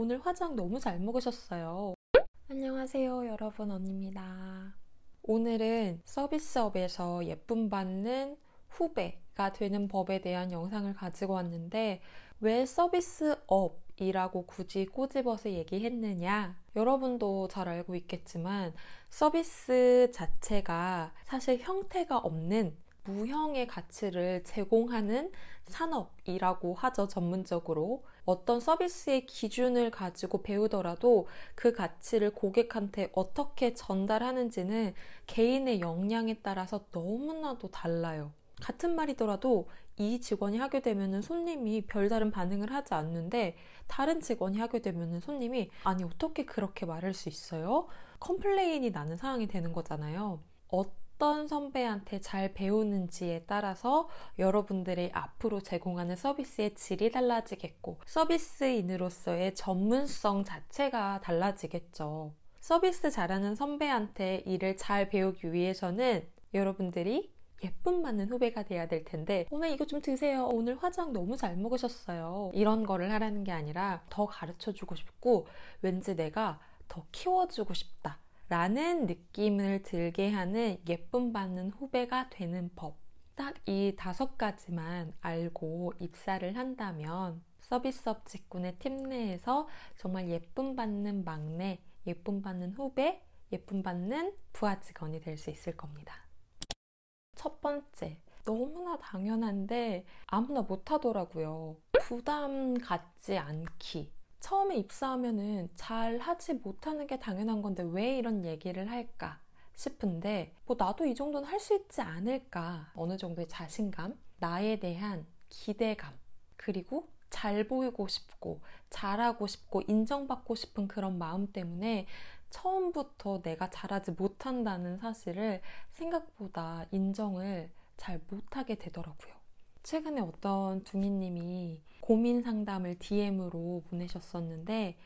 오늘 화장 너무 잘 먹으셨어요. 안녕하세요, 여러분. 언니입니다. 오늘은 서비스업에서 예쁨 받는 후배가 되는 법에 대한 영상을 가지고 왔는데, 왜 서비스업 이라고 굳이 꼬집어서 얘기했느냐? 여러분도 잘 알고 있겠지만 서비스 자체가 사실 형태가 없는 무형의 가치를 제공하는 산업이라고 하죠, 전문적으로. 어떤 서비스의 기준을 가지고 배우더라도 그 가치를 고객한테 어떻게 전달하는지는 개인의 역량에 따라서 너무나도 달라요. 같은 말이더라도 이 직원이 하게 되면 손님이 별다른 반응을 하지 않는데 다른 직원이 하게 되면 손님이 아니 어떻게 그렇게 말할 수 있어요? 컴플레인이 나는 상황이 되는 거잖아요. 어떤 선배한테 잘 배우는지에 따라서 여러분들이 앞으로 제공하는 서비스의 질이 달라지겠고 서비스인으로서의 전문성 자체가 달라지겠죠. 서비스 잘하는 선배한테 일을 잘 배우기 위해서는 여러분들이 예쁨 맞는 후배가 돼야 될 텐데 오늘 이거 좀 드세요 오늘 화장 너무 잘 먹으셨어요 이런 거를 하라는 게 아니라 더 가르쳐 주고 싶고 왠지 내가 더 키워주고 싶다 라는 느낌을 들게 하는 예쁨 받는 후배가 되는 법. 딱 이 다섯 가지만 알고 입사를 한다면 서비스업 직군의 팀 내에서 정말 예쁨 받는 막내, 예쁨 받는 후배, 예쁨 받는 부하 직원이 될 수 있을 겁니다. 첫 번째, 너무나 당연한데 아무나 못 하더라고요. 부담 갖지 않기. 처음에 입사하면은 잘 하지 못하는 게 당연한 건데 왜 이런 얘기를 할까 싶은데 뭐 나도 이 정도는 할 수 있지 않을까 어느 정도의 자신감 나에 대한 기대감 그리고 잘 보이고 싶고 잘하고 싶고 인정받고 싶은 그런 마음 때문에 처음부터 내가 잘하지 못한다는 사실을 생각보다 인정을 잘 못하게 되더라고요. 최근에 어떤 둥이님이 고민 상담을 DM으로 보내셨었는데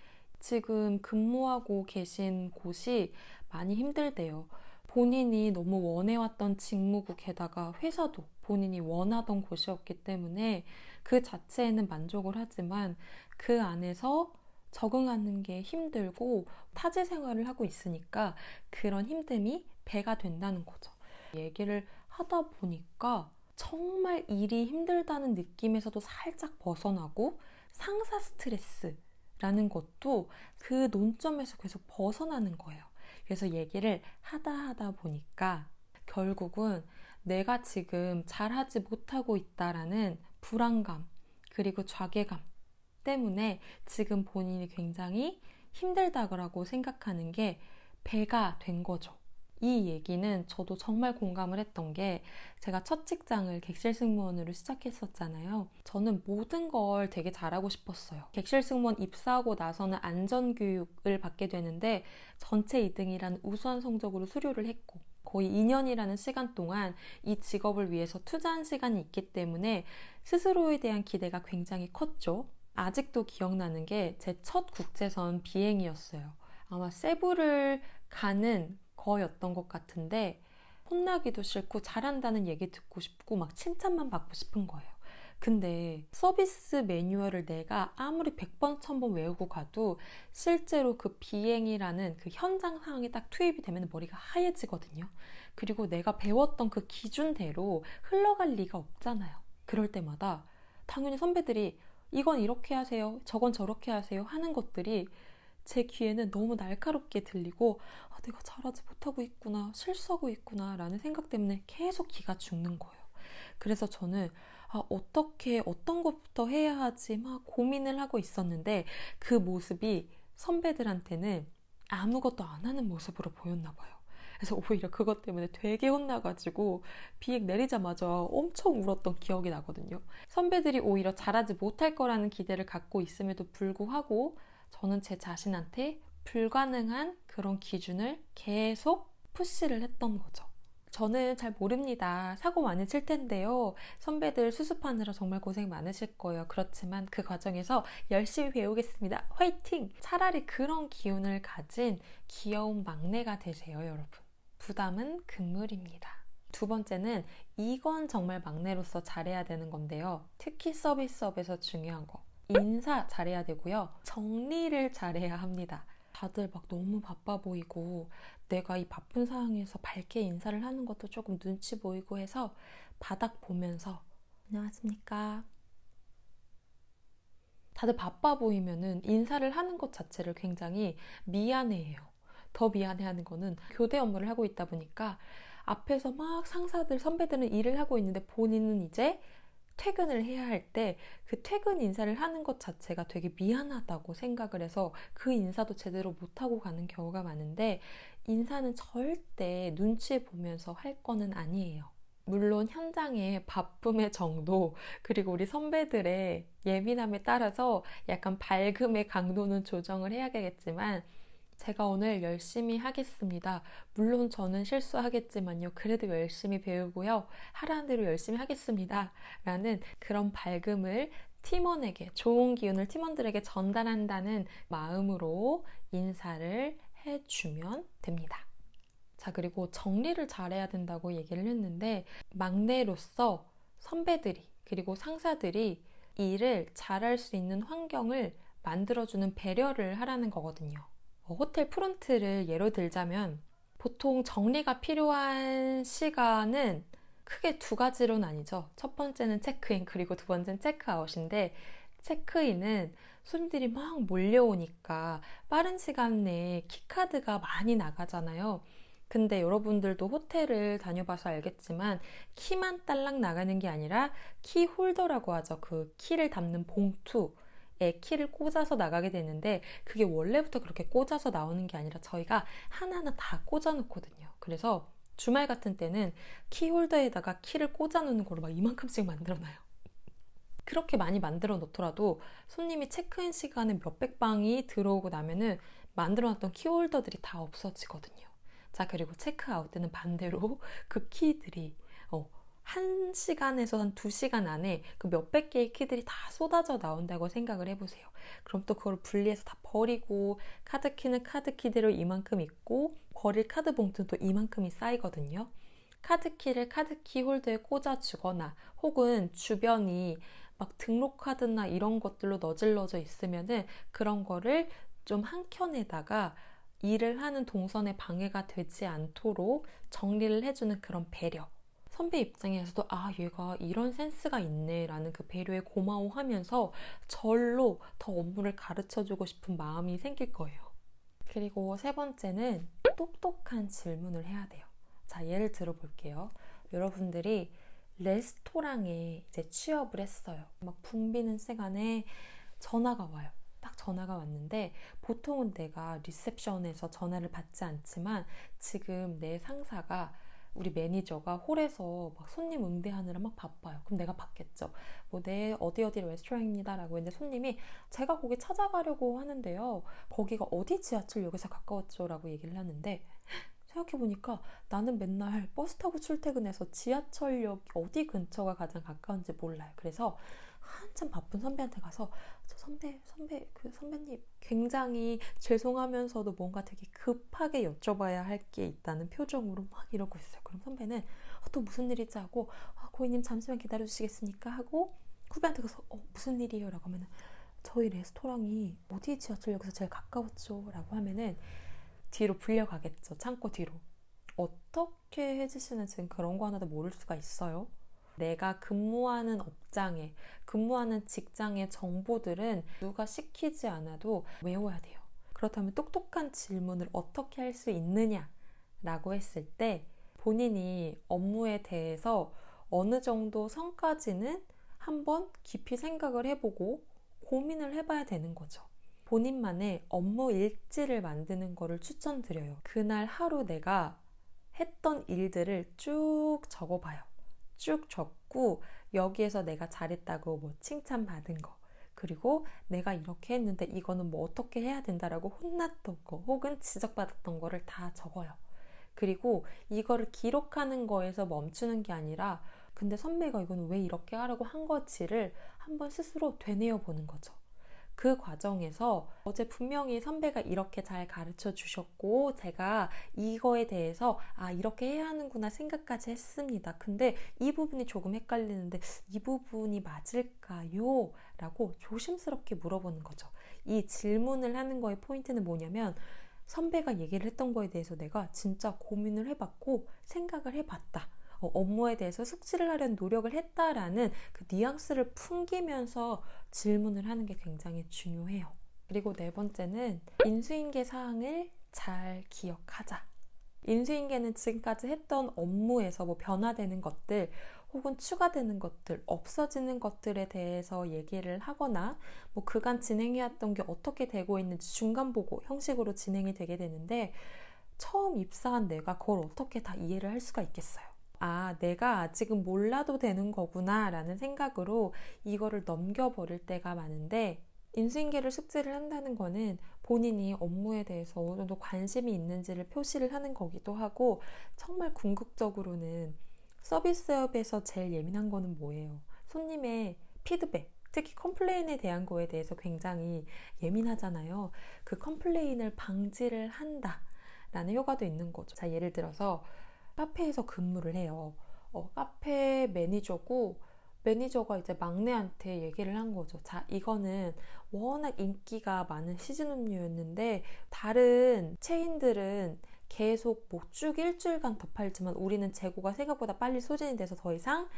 지금 근무하고 계신 곳이 많이 힘들대요. 본인이 너무 원해왔던 직무고 게다가 회사도 본인이 원하던 곳이었기 때문에 그 자체에는 만족을 하지만 그 안에서 적응하는 게 힘들고 타지 생활을 하고 있으니까 그런 힘듦이 배가 된다는 거죠. 얘기를 하다 보니까 정말 일이 힘들다는 느낌에서도 살짝 벗어나고 상사 스트레스라는 것도 그 논점에서 계속 벗어나는 거예요. 그래서 얘기를 하다 하다 보니까 결국은 내가 지금 잘하지 못하고 있다라는 불안감 그리고 좌괴감 때문에 지금 본인이 굉장히 힘들다고 생각하는 게 배가 된 거죠. 이 얘기는 저도 정말 공감을 했던 게 제가 첫 직장을 객실 승무원으로 시작했었잖아요. 저는 모든 걸 되게 잘하고 싶었어요. 객실 승무원 입사하고 나서는 안전 교육을 받게 되는데 전체 2등이라는 우수한 성적으로 수료를 했고 거의 2년이라는 시간 동안 이 직업을 위해서 투자한 시간이 있기 때문에 스스로에 대한 기대가 굉장히 컸죠. 아직도 기억나는 게 제 첫 국제선 비행이었어요. 아마 세부를 가는 거였던 것 같은데 혼나기도 싫고 잘한다는 얘기 듣고 싶고 막 칭찬만 받고 싶은 거예요. 근데 서비스 매뉴얼을 내가 아무리 100번, 1000번 외우고 가도 실제로 그 비행이라는 그 현장 상황에 딱 투입이 되면 머리가 하얘지거든요. 그리고 내가 배웠던 그 기준대로 흘러갈 리가 없잖아요. 그럴 때마다 당연히 선배들이 이건 이렇게 하세요, 저건 저렇게 하세요 하는 것들이 제 귀에는 너무 날카롭게 들리고 아, 내가 잘하지 못하고 있구나 실수하고 있구나 라는 생각 때문에 계속 귀가 죽는 거예요. 그래서 저는 아, 어떻게 어떤 것부터 해야 하지 막 고민을 하고 있었는데 그 모습이 선배들한테는 아무것도 안 하는 모습으로 보였나 봐요. 그래서 오히려 그것 때문에 되게 혼나가지고 비행 내리자마자 엄청 울었던 기억이 나거든요. 선배들이 오히려 잘하지 못할 거라는 기대를 갖고 있음에도 불구하고 저는 제 자신한테 불가능한 그런 기준을 계속 푸시를 했던 거죠. 저는 잘 모릅니다. 사고 많이 칠 텐데요. 선배들 수습하느라 정말 고생 많으실 거예요. 그렇지만 그 과정에서 열심히 배우겠습니다. 화이팅! 차라리 그런 기운을 가진 귀여운 막내가 되세요, 여러분. 부담은 금물입니다. 두 번째는 이건 정말 막내로서 잘해야 되는 건데요. 특히 서비스업에서 중요한 거. 인사 잘해야 되고요. 정리를 잘해야 합니다. 다들 막 너무 바빠 보이고 내가 이 바쁜 상황에서 밝게 인사를 하는 것도 조금 눈치 보이고 해서 바닥 보면서 안녕하십니까. 다들 바빠 보이면은 인사를 하는 것 자체를 굉장히 미안해해요. 더 미안해하는 거는 교대 업무를 하고 있다 보니까 앞에서 막 상사들, 선배들은 일을 하고 있는데 본인은 이제 퇴근을 해야 할 때 그 퇴근 인사를 하는 것 자체가 되게 미안하다고 생각을 해서 그 인사도 제대로 못하고 가는 경우가 많은데 인사는 절대 눈치 보면서 할 거는 아니에요. 물론 현장의 바쁨의 정도, 그리고 우리 선배들의 예민함에 따라서 약간 밝음의 강도는 조정을 해야겠지만, 제가 오늘 열심히 하겠습니다. 물론 저는 실수하겠지만요. 그래도 열심히 배우고요. 하라는 대로 열심히 하겠습니다. 라는 그런 밝음을 팀원에게, 좋은 기운을 팀원들에게 전달한다는 마음으로 인사를 해주면 됩니다. 자, 그리고 정리를 잘해야 된다고 얘기를 했는데, 막내로서 선배들이, 그리고 상사들이 일을 잘할 수 있는 환경을 만들어주는 배려를 하라는 거거든요. 뭐 호텔 프론트를 예로 들자면 보통 정리가 필요한 시간은 크게 두 가지로 나뉘죠. 첫 번째는 체크인, 그리고 두 번째는 체크아웃인데, 체크인은 손님들이 막 몰려오니까 빠른 시간 내에 키카드가 많이 나가잖아요. 근데 여러분들도 호텔을 다녀봐서 알겠지만 키만 딸랑 나가는 게 아니라 키 홀더라고 하죠. 그 키를 담는 봉투. 예, 키를 꽂아서 나가게 되는데 그게 원래부터 그렇게 꽂아서 나오는 게 아니라 저희가 하나하나 다 꽂아 놓거든요. 그래서 주말 같은 때는 키홀더에다가 키를 꽂아 놓는 걸로 막 이만큼씩 만들어 놔요. 그렇게 많이 만들어 놓더라도 손님이 체크인 시간에 몇 백 방이 들어오고 나면은 만들어 놨던 키홀더들이 다 없어지거든요. 자, 그리고 체크아웃 때는 반대로 그 키들이 한 시간에서 한 두 시간 안에 그 몇백 개의 키들이 다 쏟아져 나온다고 생각을 해보세요. 그럼 또 그걸 분리해서 다 버리고 카드키는 카드키대로 이만큼 있고 버릴 카드 봉투는 또 이만큼이 쌓이거든요. 카드키를 카드키 홀더에 꽂아주거나 혹은 주변이 막 등록카드나 이런 것들로 너질러져 있으면은 그런 거를 좀 한켠에다가 일을 하는 동선에 방해가 되지 않도록 정리를 해주는 그런 배려 선배 입장에서도 아 얘가 이런 센스가 있네라는 그 배려에 고마워하면서 절로 더 업무를 가르쳐주고 싶은 마음이 생길 거예요. 그리고 세 번째는 똑똑한 질문을 해야 돼요. 자 예를 들어볼게요. 여러분들이 레스토랑에 이제 취업을 했어요. 막 붐비는 시간에 전화가 와요. 딱 전화가 왔는데 보통은 내가 리셉션에서 전화를 받지 않지만 지금 내 상사가 우리 매니저가 홀에서 막 손님 응대하느라 막 바빠요. 그럼 내가 받겠죠. 뭐네 어디 어디 레스토랑입니다라고 했는데 손님이 제가 거기 찾아가려고 하는데요. 거기가 어디 지하철역에서 가까웠죠라고 얘기를 하는데 생각해보니까 나는 맨날 버스 타고 출퇴근해서 지하철역 어디 근처가 가장 가까운지 몰라요. 그래서 한참 바쁜 선배한테 가서 저 선배 선배 그 선배님 굉장히 죄송하면서도 뭔가 되게 급하게 여쭤봐야 할 게 있다는 표정으로 막 이러고 있어요. 그럼 선배는 어, 또 무슨 일이지 하고 아, 고객님 잠시만 기다려 주시겠습니까 하고 후배한테 가서 어, 무슨 일이에요 라고 하면은 저희 레스토랑이 어디 지하철역에서 제일 가까웠죠 라고 하면은 뒤로 불려가겠죠 창고 뒤로 어떻게 해주시는 지금 그런 거 하나도 모를 수가 있어요 내가 근무하는 업장에, 근무하는 직장의 정보들은 누가 시키지 않아도 외워야 돼요. 그렇다면 똑똑한 질문을 어떻게 할 수 있느냐? 라고 했을 때 본인이 업무에 대해서 어느 정도 선까지는 한번 깊이 생각을 해보고 고민을 해봐야 되는 거죠. 본인만의 업무 일지를 만드는 것을 추천드려요. 그날 하루 내가 했던 일들을 쭉 적어봐요. 쭉 적고 여기에서 내가 잘했다고 뭐 칭찬받은 거 그리고 내가 이렇게 했는데 이거는 뭐 어떻게 해야 된다라고 혼났던 거 혹은 지적받았던 거를 다 적어요. 그리고 이거를 기록하는 거에서 멈추는 게 아니라 근데 선배가 이건 왜 이렇게 하라고 한 거지를 한번 스스로 되뇌어 보는 거죠. 그 과정에서 어제 분명히 선배가 이렇게 잘 가르쳐 주셨고 제가 이거에 대해서 아 이렇게 해야 하는구나 생각까지 했습니다. 근데 이 부분이 조금 헷갈리는데 이 부분이 맞을까요? 라고 조심스럽게 물어보는 거죠. 이 질문을 하는 거의 포인트는 뭐냐면 선배가 얘기를 했던 거에 대해서 내가 진짜 고민을 해봤고 생각을 해봤다. 어, 업무에 대해서 숙지를 하려는 노력을 했다라는 그 뉘앙스를 풍기면서 질문을 하는 게 굉장히 중요해요. 그리고 네 번째는 인수인계 사항을 잘 기억하자. 인수인계는 지금까지 했던 업무에서 뭐 변화되는 것들 혹은 추가되는 것들, 없어지는 것들에 대해서 얘기를 하거나 뭐 그간 진행해왔던 게 어떻게 되고 있는지 중간 보고 형식으로 진행이 되게 되는데 처음 입사한 내가 그걸 어떻게 다 이해를 할 수가 있겠어요. 아, 내가 지금 몰라도 되는 거구나 라는 생각으로 이거를 넘겨버릴 때가 많은데 인수인계를 숙지를 한다는 거는 본인이 업무에 대해서 어느 정도 관심이 있는지를 표시를 하는 거기도 하고 정말 궁극적으로는 서비스업에서 제일 예민한 거는 뭐예요? 손님의 피드백, 특히 컴플레인에 대한 거에 대해서 굉장히 예민하잖아요. 그 컴플레인을 방지를 한다. 라는 효과도 있는 거죠. 자, 예를 들어서 카페에서 근무를 해요. 어, 카페 매니저고 매니저가 이제 막내한테 얘기를 한 거죠. 자, 이거는 워낙 인기가 많은 시즌 음료였는데 다른 체인들은 계속 뭐쭉 일주일간 더 팔지만 우리는 재고가 생각보다 빨리 소진이 돼서 더 이상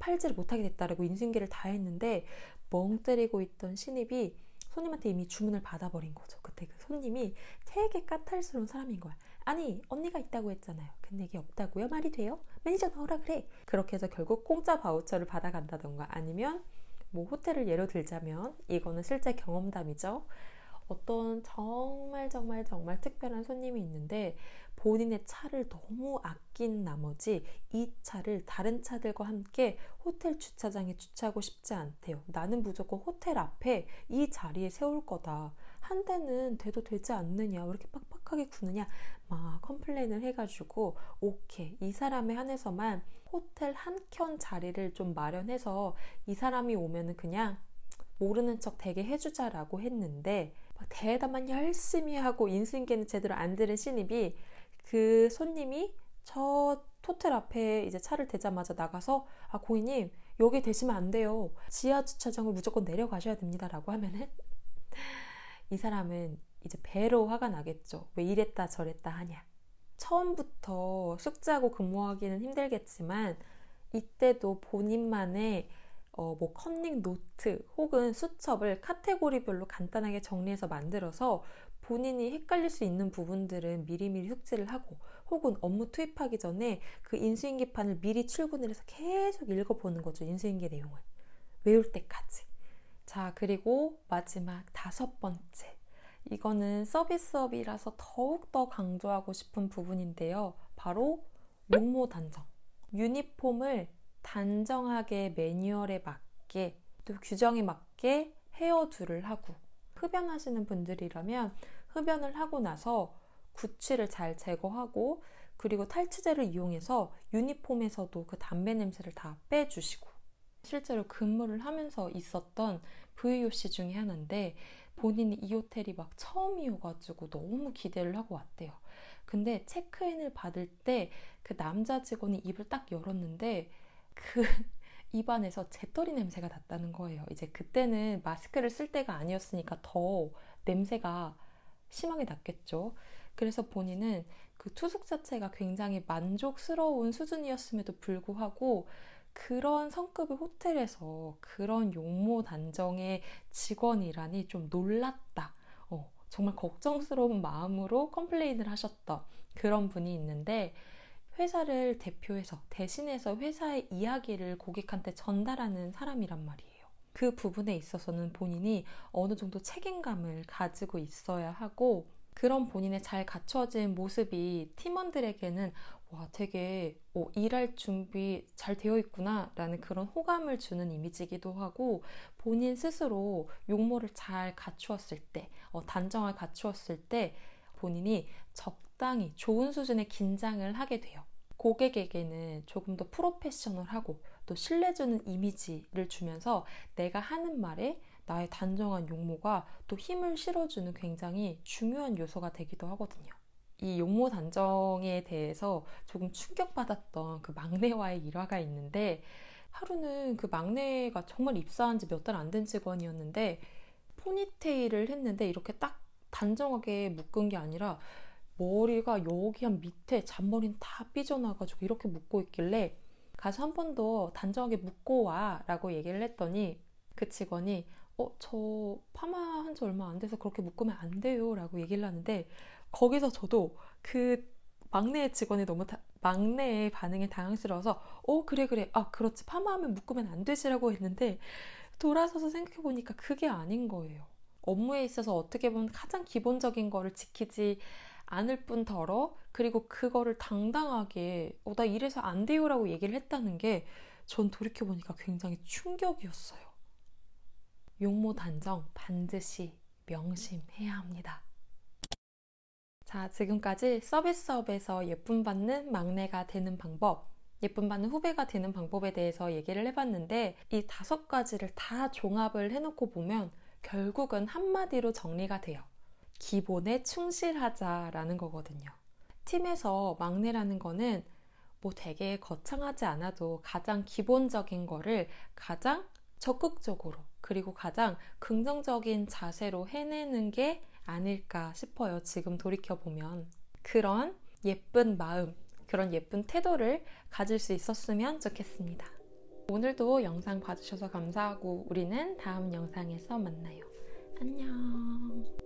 팔지를 못하게 됐다라고 인수인를다 했는데 멍 때리고 있던 신입이 손님한테 이미 주문을 받아버린 거죠. 같아. 그 손님이 되게 까탈스러운 사람인 거야. 아니, 언니가 있다고 했잖아요. 근데 이게 없다고요? 말이 돼요? 매니저 넣어라 그래. 그렇게 해서 결국 공짜 바우처를 받아간다던가 아니면 뭐 호텔을 예로 들자면 이거는 실제 경험담이죠. 어떤 정말 정말 정말 특별한 손님이 있는데 본인의 차를 너무 아낀 나머지 이 차를 다른 차들과 함께 호텔 주차장에 주차하고 싶지 않대요. 나는 무조건 호텔 앞에 이 자리에 세울 거다. 한 대는 돼도 되지 않느냐 왜 이렇게 빡빡하게 구느냐 막 컴플레인을 해가지고 오케이 이 사람에 한해서만 호텔 한 켠 자리를 좀 마련해서 이 사람이 오면은 그냥 모르는 척 되게 해주자라고 했는데 대담만 열심히 하고 인수인계는 제대로 안 들은 신입이 그 손님이 저 호텔 앞에 이제 차를 대자마자 나가서 아 고객님 여기 되시면 안 돼요 지하 주차장을 무조건 내려가셔야 됩니다라고 하면은 이 사람은 이제 배로 화가 나겠죠. 왜 이랬다 저랬다 하냐. 처음부터 숙제하고 근무하기는 힘들겠지만 이때도 본인만의 어, 뭐 컨닝 노트 혹은 수첩을 카테고리별로 간단하게 정리해서 만들어서 본인이 헷갈릴 수 있는 부분들은 미리미리 숙지를 하고 혹은 업무 투입하기 전에 그 인수인계판을 미리 출근을 해서 계속 읽어보는 거죠. 인수인계 내용을. 외울 때까지. 자, 그리고 마지막 다섯 번째. 이거는 서비스업이라서 더욱더 강조하고 싶은 부분인데요. 바로 용모 단정. 유니폼을 단정하게 매뉴얼에 맞게 또 규정에 맞게 헤어줄을 하고 흡연하시는 분들이라면 흡연을 하고 나서 구취를 잘 제거하고 그리고 탈취제를 이용해서 유니폼에서도 그 담배 냄새를 다 빼주시고 실제로 근무를 하면서 있었던 VOC 중에 하나인데 본인이 이 호텔이 막 처음이어가지고 너무 기대를 하고 왔대요. 근데 체크인을 받을 때 그 남자 직원이 입을 딱 열었는데 그 입안에서 재떨이 냄새가 났다는 거예요. 이제 그때는 마스크를 쓸 때가 아니었으니까 더 냄새가 심하게 났겠죠. 그래서 본인은 그 투숙 자체가 굉장히 만족스러운 수준이었음에도 불구하고 그런 성급의 호텔에서 그런 용모 단정의 직원이라니 좀 놀랐다. 어, 정말 걱정스러운 마음으로 컴플레인을 하셨던 그런 분이 있는데 회사를 대표해서 대신해서 회사의 이야기를 고객한테 전달하는 사람이란 말이에요. 그 부분에 있어서는 본인이 어느 정도 책임감을 가지고 있어야 하고 그런 본인의 잘 갖춰진 모습이 팀원들에게는 와, 되게 어, 일할 준비 잘 되어 있구나 라는 그런 호감을 주는 이미지이기도 하고 본인 스스로 용모를 잘 갖추었을 때, 어, 단정을 갖추었을 때 본인이 적당히 좋은 수준의 긴장을 하게 돼요. 고객에게는 조금 더 프로페셔널하고 또 신뢰주는 이미지를 주면서 내가 하는 말에 나의 단정한 용모가 또 힘을 실어주는 굉장히 중요한 요소가 되기도 하거든요. 이 용모 단정에 대해서 조금 충격받았던 그 막내와의 일화가 있는데 하루는 그 막내가 정말 입사한 지 몇 달 안 된 직원이었는데 포니테일을 했는데 이렇게 딱 단정하게 묶은 게 아니라 머리가 여기 한 밑에 잔머리는 다 삐져나가지고 이렇게 묶고 있길래 가서 한 번 더 단정하게 묶고 와 라고 얘기를 했더니 그 직원이 어, 저 파마 한 지 얼마 안 돼서 그렇게 묶으면 안 돼요. 라고 얘기를 하는데, 거기서 저도 그 막내 직원이 너무 다, 막내의 반응에 당황스러워서, 어, 그래, 그래. 아, 그렇지. 파마하면 묶으면 안 되지라고 했는데, 돌아서서 생각해보니까 그게 아닌 거예요. 업무에 있어서 어떻게 보면 가장 기본적인 거를 지키지 않을 뿐 더러, 그리고 그거를 당당하게, 어, 나 이래서 안 돼요라고 얘기를 했다는 게, 전 돌이켜보니까 굉장히 충격이었어요. 용모 단정 반드시 명심해야 합니다. 자, 지금까지 서비스업에서 예쁨 받는 막내가 되는 방법, 예쁨 받는 후배가 되는 방법에 대해서 얘기를 해봤는데 이 다섯 가지를 다 종합을 해놓고 보면 결국은 한마디로 정리가 돼요. 기본에 충실하자라는 거거든요. 팀에서 막내라는 거는 뭐 되게 거창하지 않아도 가장 기본적인 거를 가장 적극적으로 그리고 가장 긍정적인 자세로 해내는 게 아닐까 싶어요. 지금 돌이켜보면. 그런 예쁜 마음, 그런 예쁜 태도를 가질 수 있었으면 좋겠습니다. 오늘도 영상 봐주셔서 감사하고 우리는 다음 영상에서 만나요. 안녕.